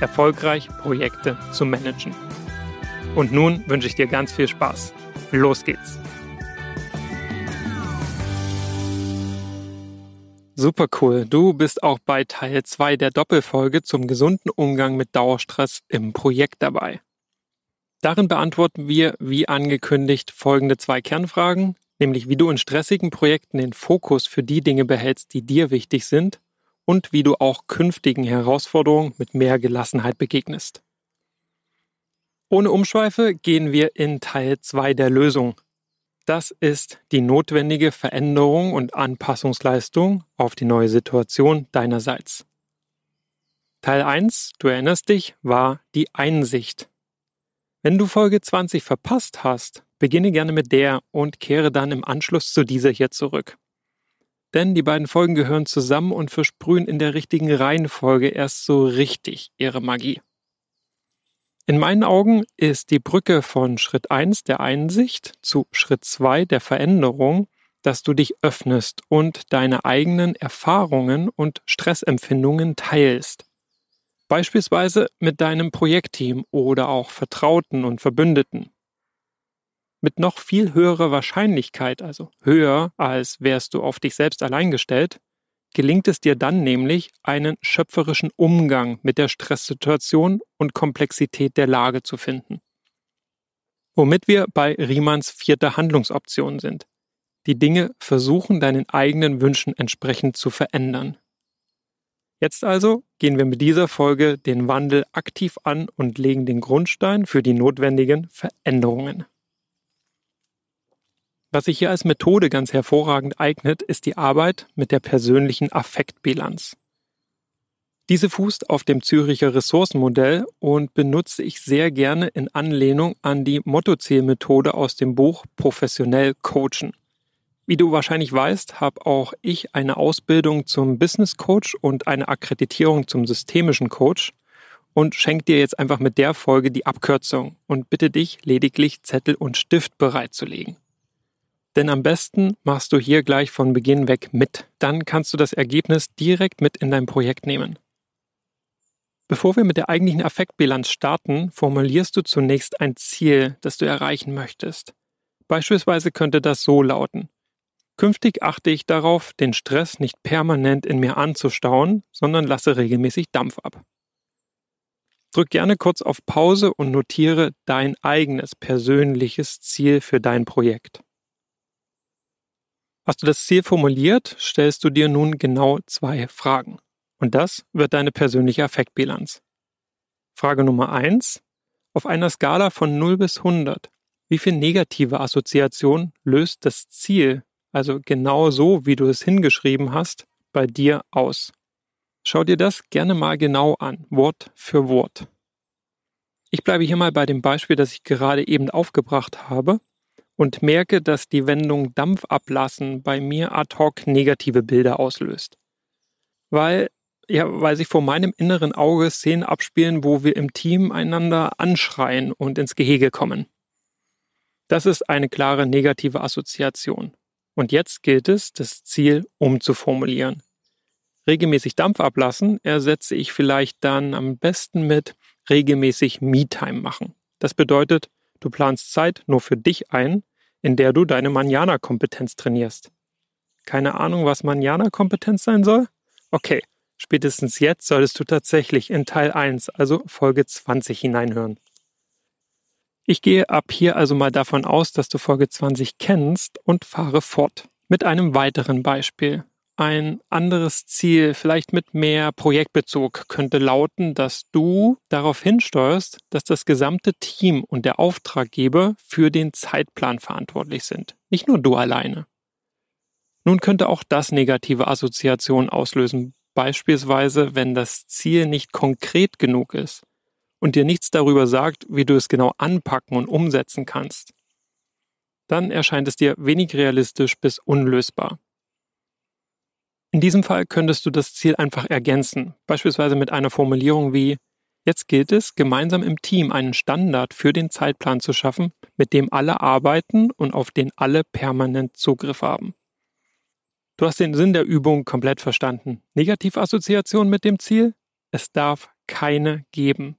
erfolgreich Projekte zu managen. Und nun wünsche ich dir ganz viel Spaß. Los geht's! Super cool. Du bist auch bei Teil 2 der Doppelfolge zum gesunden Umgang mit Dauerstress im Projekt dabei. Darin beantworten wir, wie angekündigt, folgende zwei Kernfragen, nämlich wie du in stressigen Projekten den Fokus für die Dinge behältst, die dir wichtig sind und wie du auch künftigen Herausforderungen mit mehr Gelassenheit begegnest. Ohne Umschweife gehen wir in Teil 2 der Lösung. Das ist die notwendige Veränderung und Anpassungsleistung auf die neue Situation deinerseits. Teil 1, du erinnerst dich, war die Einsicht. Wenn du Folge 20 verpasst hast, beginne gerne mit der und kehre dann im Anschluss zu dieser hier zurück. Denn die beiden Folgen gehören zusammen und versprühen in der richtigen Reihenfolge erst so richtig ihre Magie. In meinen Augen ist die Brücke von Schritt 1 der Einsicht zu Schritt 2 der Veränderung, dass du dich öffnest und deine eigenen Erfahrungen und Stressempfindungen teilst. Beispielsweise mit deinem Projektteam oder auch Vertrauten und Verbündeten mit noch viel höherer Wahrscheinlichkeit, also höher als wärst du auf dich selbst allein gestellt, gelingt es dir dann nämlich, einen schöpferischen Umgang mit der Stresssituation und Komplexität der Lage zu finden. Womit wir bei Riemanns vierter Handlungsoption sind. Die Dinge versuchen, deinen eigenen Wünschen entsprechend zu verändern. Jetzt also gehen wir mit dieser Folge den Wandel aktiv an und legen den Grundstein für die notwendigen Veränderungen. Was sich hier als Methode ganz hervorragend eignet, ist die Arbeit mit der persönlichen Affektbilanz. Diese fußt auf dem Züricher Ressourcenmodell und benutze ich sehr gerne in Anlehnung an die Mottozielmethode aus dem Buch Professionell Coachen. Wie du wahrscheinlich weißt, habe auch ich eine Ausbildung zum Business Coach und eine Akkreditierung zum systemischen Coach und schenke dir jetzt einfach mit der Folge die Abkürzung und bitte dich lediglich Zettel und Stift bereitzulegen. Denn am besten machst du hier gleich von Beginn weg mit. Dann kannst du das Ergebnis direkt mit in dein Projekt nehmen. Bevor wir mit der eigentlichen Affektbilanz starten, formulierst du zunächst ein Ziel, das du erreichen möchtest. Beispielsweise könnte das so lauten. Künftig achte ich darauf, den Stress nicht permanent in mir anzustauen, sondern lasse regelmäßig Dampf ab. Drück gerne kurz auf Pause und notiere dein eigenes persönliches Ziel für dein Projekt. Hast du das Ziel formuliert, stellst du dir nun genau zwei Fragen. Und das wird deine persönliche Affektbilanz. Frage Nummer eins: Auf einer Skala von 0 bis 100, wie viel negative Assoziation löst das Ziel, also genau so, wie du es hingeschrieben hast, bei dir aus? Schau dir das gerne mal genau an, Wort für Wort. Ich bleibe hier mal bei dem Beispiel, das ich gerade eben aufgebracht habe und merke, dass die Wendung Dampf ablassen bei mir ad hoc negative Bilder auslöst. Weil, ja, weil sich vor meinem inneren Auge Szenen abspielen, wo wir im Team einander anschreien und ins Gehege kommen. Das ist eine klare negative Assoziation. Und jetzt gilt es, das Ziel umzuformulieren. Regelmäßig Dampf ablassen ersetze ich vielleicht dann am besten mit regelmäßig Me-Time machen. Das bedeutet, Du planst Zeit nur für dich ein, in der du deine Manjana-Kompetenz trainierst. Keine Ahnung, was Manjana-Kompetenz sein soll? Okay, spätestens jetzt solltest du tatsächlich in Teil 1, also Folge 20, hineinhören. Ich gehe ab hier also mal davon aus, dass du Folge 20 kennst und fahre fort mit einem weiteren Beispiel ein anderes Ziel, vielleicht mit mehr Projektbezug, könnte lauten, dass du darauf hinsteuerst, dass das gesamte Team und der Auftraggeber für den Zeitplan verantwortlich sind. Nicht nur du alleine. Nun könnte auch das negative Assoziationen auslösen, beispielsweise wenn das Ziel nicht konkret genug ist und dir nichts darüber sagt, wie du es genau anpacken und umsetzen kannst. Dann erscheint es dir wenig realistisch bis unlösbar. In diesem Fall könntest du das Ziel einfach ergänzen, beispielsweise mit einer Formulierung wie Jetzt gilt es, gemeinsam im Team einen Standard für den Zeitplan zu schaffen, mit dem alle arbeiten und auf den alle permanent Zugriff haben. Du hast den Sinn der Übung komplett verstanden. Negativassoziation mit dem Ziel? Es darf keine geben.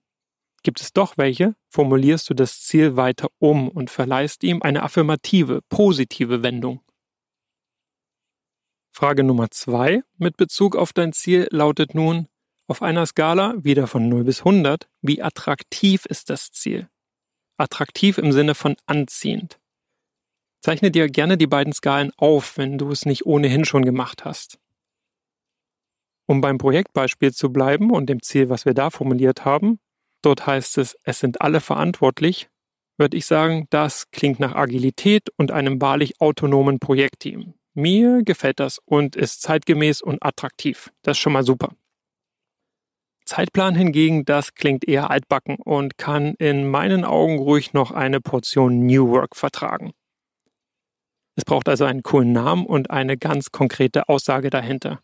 Gibt es doch welche, formulierst du das Ziel weiter um und verleihst ihm eine affirmative, positive Wendung. Frage Nummer zwei mit Bezug auf dein Ziel lautet nun, auf einer Skala wieder von 0 bis 100, wie attraktiv ist das Ziel? Attraktiv im Sinne von anziehend. Zeichne dir gerne die beiden Skalen auf, wenn du es nicht ohnehin schon gemacht hast. Um beim Projektbeispiel zu bleiben und dem Ziel, was wir da formuliert haben, dort heißt es, es sind alle verantwortlich, würde ich sagen, das klingt nach Agilität und einem wahrlich autonomen Projektteam. Mir gefällt das und ist zeitgemäß und attraktiv. Das ist schon mal super. Zeitplan hingegen, das klingt eher altbacken und kann in meinen Augen ruhig noch eine Portion New Work vertragen. Es braucht also einen coolen Namen und eine ganz konkrete Aussage dahinter.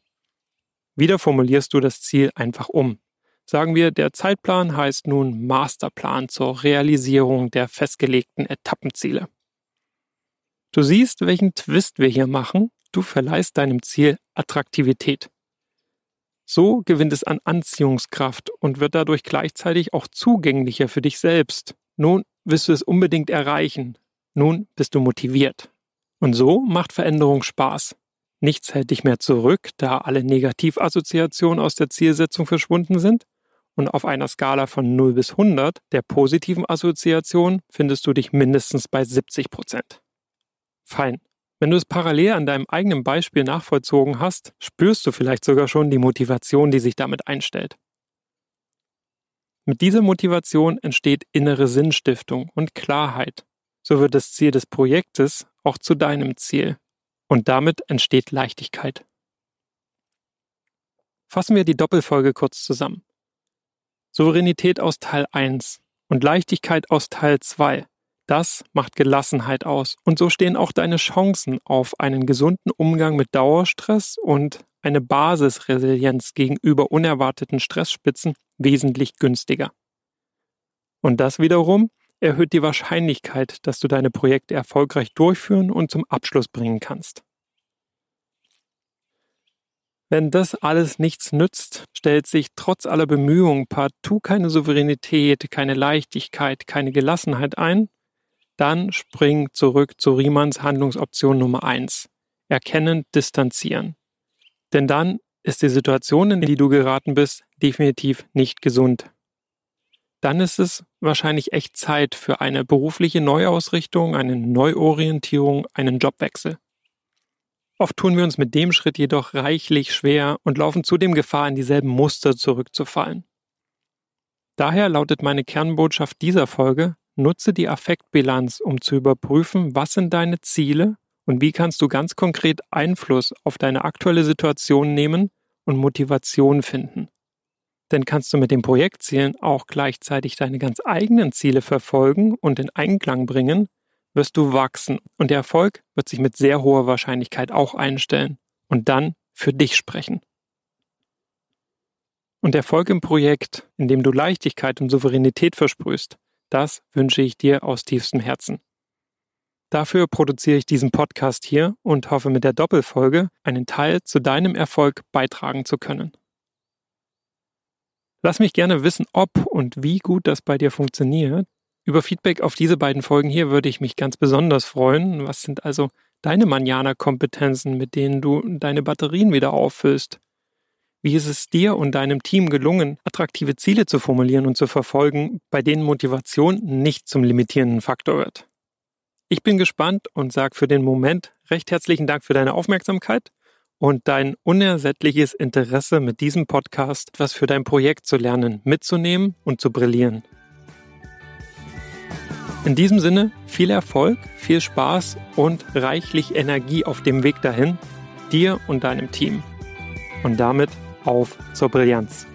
Wieder formulierst du das Ziel einfach um. Sagen wir, der Zeitplan heißt nun Masterplan zur Realisierung der festgelegten Etappenziele. Du siehst, welchen Twist wir hier machen. Du verleihst deinem Ziel Attraktivität. So gewinnt es an Anziehungskraft und wird dadurch gleichzeitig auch zugänglicher für dich selbst. Nun wirst du es unbedingt erreichen. Nun bist du motiviert. Und so macht Veränderung Spaß. Nichts hält dich mehr zurück, da alle Negativassoziationen aus der Zielsetzung verschwunden sind. Und auf einer Skala von 0 bis 100 der positiven Assoziationen findest du dich mindestens bei 70 Prozent. Fein. Wenn du es parallel an deinem eigenen Beispiel nachvollzogen hast, spürst du vielleicht sogar schon die Motivation, die sich damit einstellt. Mit dieser Motivation entsteht innere Sinnstiftung und Klarheit. So wird das Ziel des Projektes auch zu deinem Ziel. Und damit entsteht Leichtigkeit. Fassen wir die Doppelfolge kurz zusammen. Souveränität aus Teil 1 und Leichtigkeit aus Teil 2 das macht Gelassenheit aus. Und so stehen auch deine Chancen auf einen gesunden Umgang mit Dauerstress und eine Basisresilienz gegenüber unerwarteten Stressspitzen wesentlich günstiger. Und das wiederum erhöht die Wahrscheinlichkeit, dass du deine Projekte erfolgreich durchführen und zum Abschluss bringen kannst. Wenn das alles nichts nützt, stellt sich trotz aller Bemühungen partout keine Souveränität, keine Leichtigkeit, keine Gelassenheit ein, dann spring zurück zu Riemanns Handlungsoption Nummer 1. Erkennen, distanzieren. Denn dann ist die Situation, in die du geraten bist, definitiv nicht gesund. Dann ist es wahrscheinlich echt Zeit für eine berufliche Neuausrichtung, eine Neuorientierung, einen Jobwechsel. Oft tun wir uns mit dem Schritt jedoch reichlich schwer und laufen zudem Gefahr, in dieselben Muster zurückzufallen. Daher lautet meine Kernbotschaft dieser Folge, Nutze die Affektbilanz, um zu überprüfen, was sind deine Ziele und wie kannst du ganz konkret Einfluss auf deine aktuelle Situation nehmen und Motivation finden. Denn kannst du mit den Projektzielen auch gleichzeitig deine ganz eigenen Ziele verfolgen und in Einklang bringen, wirst du wachsen und der Erfolg wird sich mit sehr hoher Wahrscheinlichkeit auch einstellen und dann für dich sprechen. Und Erfolg im Projekt, in dem du Leichtigkeit und Souveränität versprühst, das wünsche ich dir aus tiefstem Herzen. Dafür produziere ich diesen Podcast hier und hoffe mit der Doppelfolge einen Teil zu deinem Erfolg beitragen zu können. Lass mich gerne wissen, ob und wie gut das bei dir funktioniert. Über Feedback auf diese beiden Folgen hier würde ich mich ganz besonders freuen. Was sind also deine Manjana-Kompetenzen, mit denen du deine Batterien wieder auffüllst? Wie ist es dir und deinem Team gelungen, attraktive Ziele zu formulieren und zu verfolgen, bei denen Motivation nicht zum limitierenden Faktor wird? Ich bin gespannt und sage für den Moment recht herzlichen Dank für deine Aufmerksamkeit und dein unersättliches Interesse, mit diesem Podcast etwas für dein Projekt zu lernen, mitzunehmen und zu brillieren. In diesem Sinne viel Erfolg, viel Spaß und reichlich Energie auf dem Weg dahin, dir und deinem Team. Und damit auf zur Brillanz.